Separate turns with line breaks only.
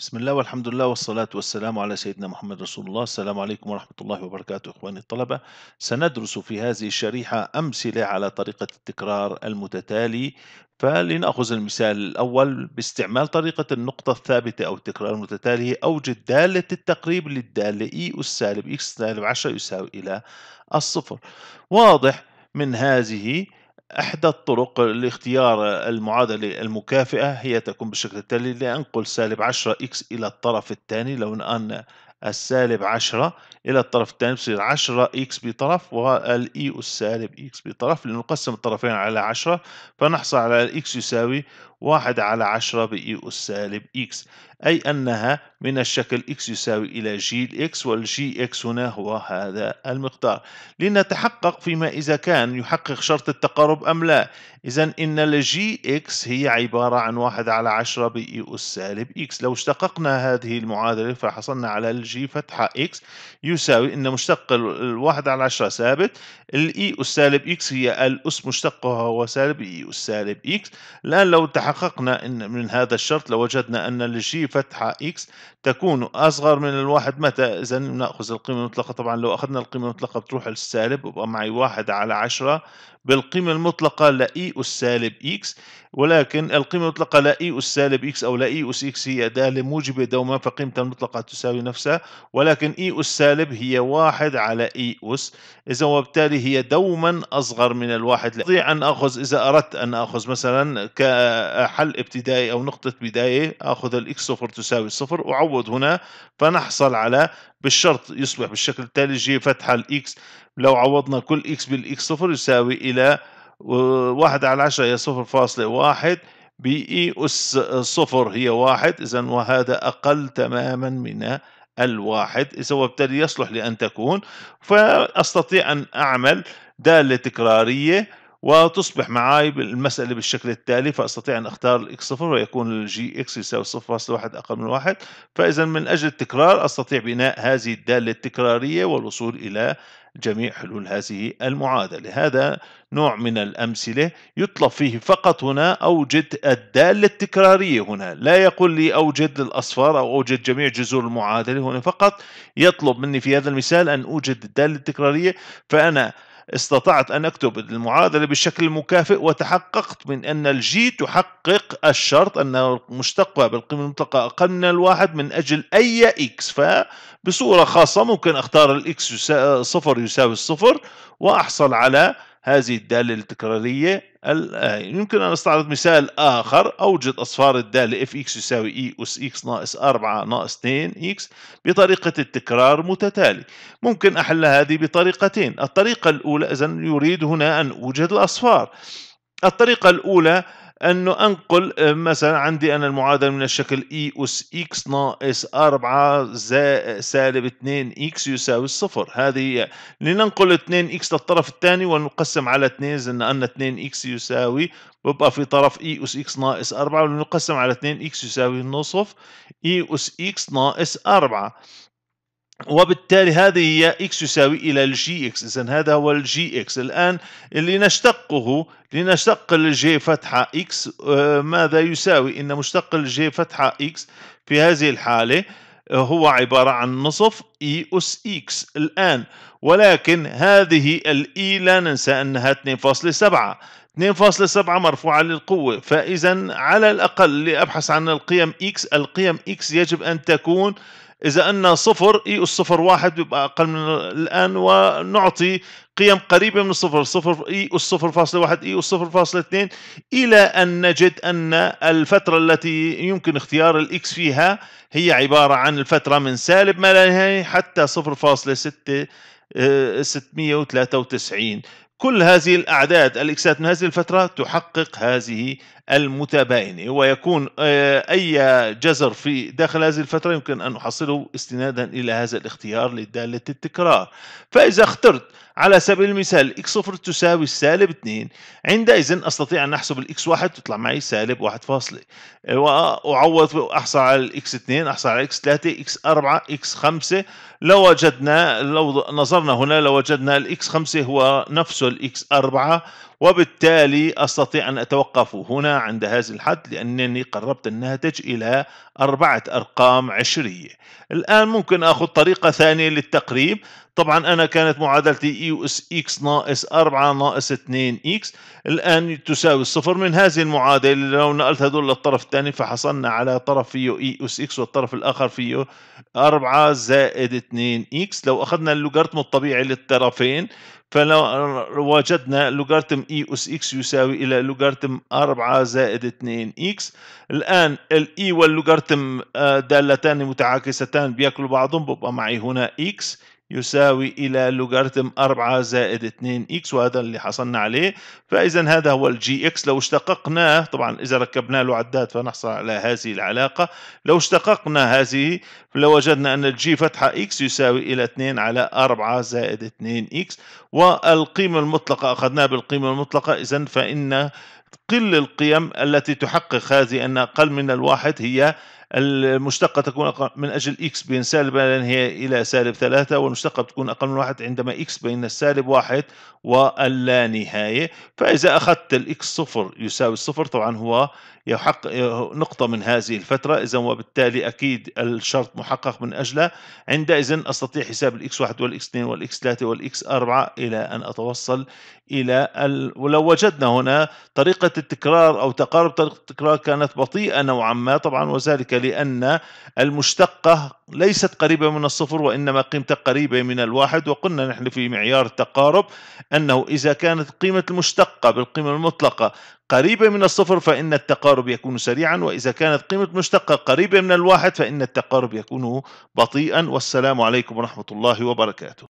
بسم الله والحمد لله والصلاة والسلام على سيدنا محمد رسول الله السلام عليكم ورحمة الله وبركاته إخواني الطلبة سندرس في هذه الشريحة أمثلة على طريقة التكرار المتتالي فلنأخذ المثال الأول باستعمال طريقة النقطة الثابتة أو التكرار المتتالي أوجد دالة التقريب للدالة e إي أس سالب e إكس سالب 10 يساوي إلى الصفر واضح من هذه إحدى الطرق لاختيار المعادلة المكافئة هي تكون بالشكل التالي لأنقل سالب 10 إكس إلى الطرف الثاني لو أن السالب 10 الى الطرف الثاني بصير 10 اكس بطرف والاي اس سالب اكس بطرف لانه قسم الطرفين على 10 فنحصل على الاكس يساوي 1 على 10 باي اس سالب اكس اي انها من الشكل اكس يساوي الى جي اكس والجي اكس هنا هو هذا المقدار لنتحقق فيما اذا كان يحقق شرط التقارب ام لا اذا ان الجي اكس هي عباره عن 1 على 10 باي اس سالب اكس لو اشتققنا هذه المعادله فحصلنا على الجي فتحه اكس يساوي ان مشتق الواحد على عشرة ثابت الاي e اس سالب اكس هي الاس مشتقها هو سالب e اي اس سالب اكس الان لو تحققنا إن من هذا الشرط لوجدنا لو ان الجي فتحه اكس تكون اصغر من الواحد متى اذا ناخذ القيمه المطلقه طبعا لو اخذنا القيمه المطلقه بتروح للسالب وبقى معي واحد على عشرة بالقيمه المطلقه لاي e اس سالب اكس ولكن القيمه المطلقه لاي اس سالب اكس او لاي اس اكس هي داله موجبه دوما فقيمتها المطلقه تساوي نفسها ولكن اي اس سالب السالب هي واحد على اي e. اس اذا وبالتالي هي دوما اصغر من الواحد استطيع ان اخذ اذا اردت ان اخذ مثلا كحل ابتدائي او نقطه بدايه اخذ الاكس صفر تساوي صفر اعوض هنا فنحصل على بالشرط يصبح بالشكل التالي جي فتحه الاكس لو عوضنا كل اكس بالاكس صفر يساوي الى واحد على عشرة هي صفر فاصلة واحد بي أس صفر هي واحد إذا وهذا أقل تماما من الواحد إذا وبالتالي يصلح لأن تكون فأستطيع أن أعمل دالة تكرارية وتصبح معي المسألة بالشكل التالي فأستطيع أن أختار الإكس صفر ويكون الجي إكس يساوي صفر فاصلة واحد أقل من واحد فإذا من أجل التكرار أستطيع بناء هذه الدالة التكرارية والوصول إلى جميع حلول هذه المعادلة هذا نوع من الأمثلة يطلب فيه فقط هنا أوجد الدالة التكرارية هنا لا يقول لي أوجد الأصفار أو أوجد جميع جذور المعادلة هنا فقط يطلب مني في هذا المثال أن أوجد الدالة التكرارية فأنا استطعت أن أكتب المعادلة بشكل مكافئ وتحققت من أن الجي تحقق الشرط أن مشتقها بالقيمة المطلقة أقل من الواحد من أجل أي إكس فبصورة خاصة ممكن أختار الإكس صفر يساوي الصفر وأحصل على هذه الدالة التكرارية آه، يمكن أن أستعرض مثال آخر أوجد أصفار الدالة f x يساوي e أس x ناقص 4 ناقص 2 x بطريقة التكرار متتالي ممكن أحل هذه بطريقتين الطريقة الأولى إذا يريد هنا أن أوجد الأصفار الطريقة الأولى انه انقل آه، مثلا عندي انا المعادله من الشكل اي اس اكس ناقص 4 سالب 2 اكس يساوي الصفر هذه هي لننقل 2 اكس للطرف الثاني ونقسم على 2 لان ان 2 اكس يساوي ببقى في طرف اي اس اكس ناقص 4 ونقسم على 2 اكس يساوي النصف اي e اس اكس ناقص 4 وبالتالي هذه هي اكس يساوي الى الجي اكس اذا هذا هو الجي اكس الان اللي نشتقه لنشتق الجي فتحه اكس آه، ماذا يساوي ان مشتق الجي فتحه اكس في هذه الحاله آه، هو عبارة عن نصف اي e اس اكس الآن ولكن هذه الاي e لا ننسى أنها 2.7 2.7 مرفوعة للقوة فإذا على الأقل لأبحث عن القيم x القيم x يجب أن تكون إذا أن صفر إي الصفر واحد بيبقى أقل من الآن ونعطي قيم قريبة من الصفر صفر إي الصفر فاصلة واحد إي الصفر فاصلة اثنين إلى أن نجد أن الفترة التي يمكن اختيار الإكس فيها هي عبارة عن الفترة من سالب ما لا نهاية حتى صفر فاصلة ستة آه، وتسعين كل هذه الأعداد الإكسات من هذه الفترة تحقق هذه المتباينه ويكون آه، أي جزر في داخل هذه الفترة يمكن أن أحصله استنادا إلى هذا الاختيار لدالة التكرار فإذا اخترت على سبيل المثال x صفر تساوي سالب 2 عندئذ أستطيع أن أحسب الاكس 1 تطلع معي سالب 1 فاصلة وأعوض أحصل على الاكس 2 أحصل على الاكس 3 اكس 4 اكس 5 لو وجدنا لو نظرنا هنا لو وجدنا الاكس 5 هو نفسه الاكس 4 وبالتالي أستطيع أن أتوقف هنا عند هذا الحد لأنني قربت الناتج إلى أربعة أرقام عشرية الآن ممكن أخذ طريقة ثانية للتقريب طبعا أنا كانت معادلتي إي أس إكس ناقص 4 ناقص 2 إكس الآن تساوي الصفر من هذه المعادلة لو نقلت هذول للطرف الثاني فحصلنا على طرف فيه إي أس إكس والطرف الآخر فيه 4 زائد 2 إكس لو أخذنا اللوغاريتم الطبيعي للطرفين فلو وجدنا لوغارتم اي e اس اكس يساوي الى لوغارتم 4 زائد 2 اكس الان الاي e واللوغارتم آه، دالتان متعاكستان بياكلوا بعضهم بيبقى معي هنا اكس يساوي إلى لوغاريتم 4 زائد 2 إكس وهذا اللي حصلنا عليه فإذا هذا هو الجي إكس لو اشتققناه طبعا إذا ركبنا له عداد فنحصل على هذه العلاقة لو اشتققنا هذه لوجدنا أن الجي فتحة إكس يساوي إلى 2 على 4 زائد 2 إكس والقيمة المطلقة أخذناها بالقيمة المطلقة إذا فإن قل القيم التي تحقق هذه أن أقل من الواحد هي المشتقة تكون أقل من أجل إكس بين سالب هي إلى سالب ثلاثة والمشتقة تكون أقل من واحد عندما إكس بين السالب واحد واللانهاية فإذا أخذت الإكس صفر يساوي الصفر طبعا هو يحق نقطة من هذه الفترة إذا وبالتالي أكيد الشرط محقق من أجله عندئذ أستطيع حساب الإكس واحد والإكس اثنين والإكس ثلاثة والإكس أربعة إلى أن أتوصل إلى ال... ولو وجدنا هنا طريقة التكرار أو تقارب طريقة التكرار كانت بطيئة نوعا ما طبعا وذلك لأن المشتقة ليست قريبة من الصفر وإنما قيمتها قريبة من الواحد وقلنا نحن في معيار التقارب أنه إذا كانت قيمة المشتقة بالقيمة المطلقة قريبة من الصفر فإن التقارب يكون سريعا وإذا كانت قيمة المشتقة قريبة من الواحد فإن التقارب يكون بطيئا والسلام عليكم ورحمة الله وبركاته